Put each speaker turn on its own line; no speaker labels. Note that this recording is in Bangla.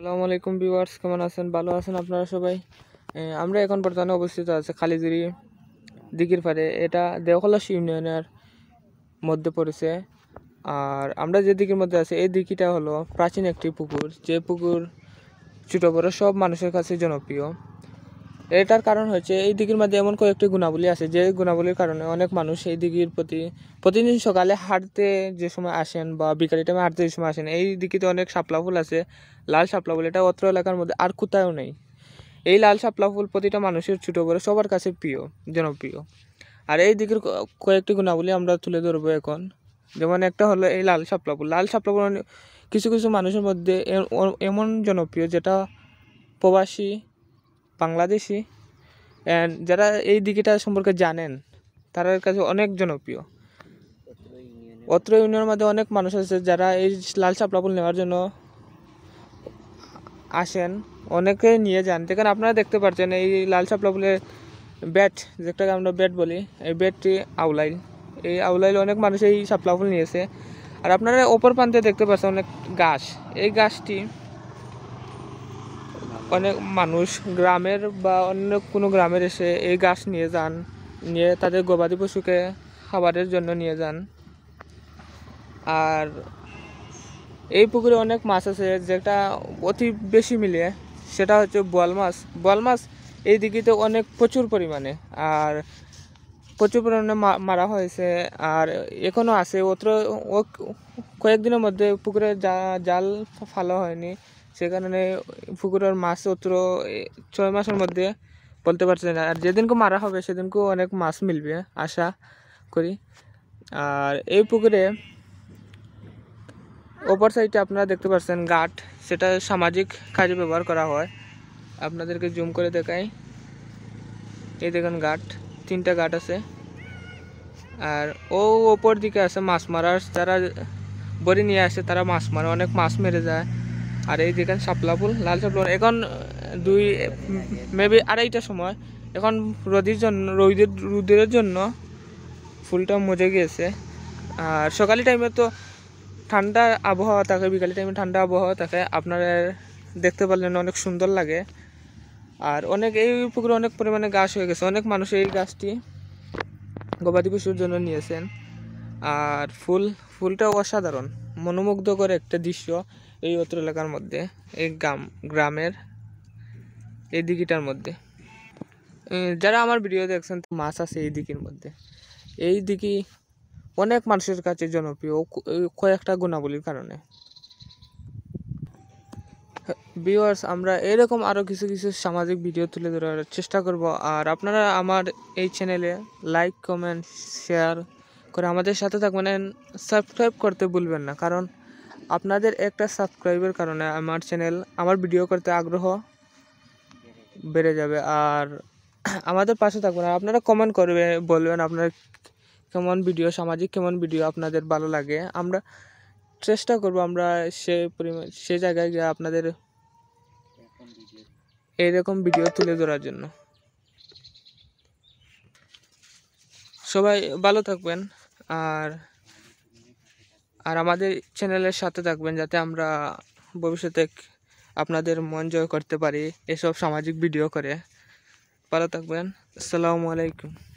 আসসালামু আলাইকুম ভিউয়ার্স কেমন আছেন ভালো আছেন আপনারা সবাই আমরা এখন বর্তমানে অবস্থিত আছে খালিজুরি দিঘির পাড়ে এটা দেওখলাস ইউনিয়নের মধ্যে পড়েছে আর আমরা যে দিঘির মধ্যে আছে এই দিঘিটা হলো প্রাচীন একটি পুকুর যে পুকুর ছোটো বড়ো সব মানুষের কাছে জনপ্রিয় এটার কারণ হচ্ছে এই দিকের মধ্যে এমন কয়েকটি গুণাবলী আছে যে গুণাবলীর কারণে অনেক মানুষ এই দিকের প্রতি প্রতিদিন সকালে হাঁটতে যে সময় আসেন বা বিকালে টাইমে হাঁটতে যে সময় আসেন এই দিঘিতে অনেক সাপলা ফুল আছে লাল সাপলা ফুল এটা অত্র এলাকার মধ্যে আর কোথাও নেই এই লাল সাপলা ফুল প্রতিটা মানুষের ছোটো বড় সবার কাছে প্রিয় জনপ্রিয় আর এই দিকের কয়েকটি গুণাবলী আমরা তুলে ধরবো এখন যেমন একটা হলো এই লাল সাপলা ফুল লাল সাপলা ফুল মানে কিছু কিছু মানুষের মধ্যে এমন জনপ্রিয় যেটা প্রবাসী বাংলাদেশি অ্যান্ড যারা এই দিকেটা সম্পর্কে জানেন তাদের কাছে অনেক জনপ্রিয় অত্র ইউনিয়নের মধ্যে অনেক মানুষ আছে যারা এই লাল শাপলা ফুল নেওয়ার জন্য আসেন অনেকে নিয়ে যান যেখানে আপনারা দেখতে পাচ্ছেন এই লাল শাপলা ফুলের ব্যাট যেটাকে আমরা ব্যাট বলি এই ব্যাটটি আউলাইল এই আউলাইল অনেক মানুষ এই শাপলা ফুল নিয়েছে আর আপনারা ওপর প্রান্তে দেখতে পাচ্ছেন অনেক গাছ এই গাছটি অনেক মানুষ গ্রামের বা অন্য কোনো গ্রামের এসে এই গাছ নিয়ে যান নিয়ে তাদের গবাদি পশুকে খাবারের জন্য নিয়ে যান আর এই পুকুরে অনেক মাছ আছে যেটা অতি বেশি মিলিয়ে সেটা হচ্ছে বোয়াল মাছ বোয়াল মাছ এই দিকেতে অনেক প্রচুর পরিমাণে আর প্রচুর পরিমাণে মারা হয়েছে আর এখনও আছে ওত্র কয়েকদিনের মধ্যে পুকুরে জাল ফালো হয়নি সে কারণে পুকুরের মাছ অত্র ছয় মাসের মধ্যে বলতে পারছে না আর যেদিনকে মারা হবে সেদিনকেও অনেক মাছ মিলবে আশা করি আর এই পুকুরে ওপর সাইডে আপনারা দেখতে পাচ্ছেন গাট সেটা সামাজিক কাজে ব্যবহার করা হয় আপনাদেরকে জুম করে দেখাই এই দেখুন গাট তিনটা গাট আছে আর ও ওপর দিকে আছে মাছ মারার যারা বড়ি নিয়ে আসে তারা মাছ মারে অনেক মাছ মেরে যায় আর এই যেখানে সাপলা ফুল লাল ফুল এখন দুই মেবি আড়াইটার সময় এখন রোদির জন্য রোদের রোদের জন্য ফুলটা মজে গিয়েছে আর সকালের টাইমে তো ঠান্ডা আবহাওয়া থাকে বিকালের টাইমে ঠান্ডা আবহাওয়া থাকে আপনারা দেখতে পারলেন অনেক সুন্দর লাগে আর অনেক এই পুকুরে অনেক পরিমাণে গাছ হয়ে গেছে অনেক মানুষ এই গাছটি গবাদি পশুর জন্য নিয়েছেন আর ফুল ফুলটা অসাধারণ মনোমুগ্ধকর একটা দৃশ্য এই অত্র এলাকার মধ্যে এই গ্রাম গ্রামের এই দিকিটার মধ্যে যারা আমার ভিডিও দেখছেন মাছ আছে এই দিকের মধ্যে এই দিকি অনেক মানুষের কাছে জনপ্রিয় কয়েকটা গুণাবলীর কারণে ভিওয়ার্স আমরা এরকম আরও কিছু কিছু সামাজিক ভিডিও তুলে ধরার চেষ্টা করব আর আপনারা আমার এই চ্যানেলে লাইক কমেন্ট শেয়ার করে আমাদের সাথে থাকবেন সাবস্ক্রাইব করতে ভুলবেন না কারণ আপনাদের একটা সাবস্ক্রাইবের কারণে আমার চ্যানেল আমার ভিডিও করতে আগ্রহ বেড়ে যাবে আর আমাদের পাশে থাকবেন আর আপনারা কমেন্ট করবে বলবেন আপনার কেমন ভিডিও সামাজিক কেমন ভিডিও আপনাদের ভালো লাগে আমরা চেষ্টা করব আমরা সে পরিমাণ সে জায়গায় গিয়ে আপনাদের এইরকম ভিডিও তুলে ধরার জন্য সবাই ভালো থাকবেন আর আর আমাদের চ্যানেলের সাথে থাকবেন যাতে আমরা ভবিষ্যতে আপনাদের মন জয় করতে পারি এসব সামাজিক ভিডিও করে ভালো থাকবেন আসসালামু আলাইকুম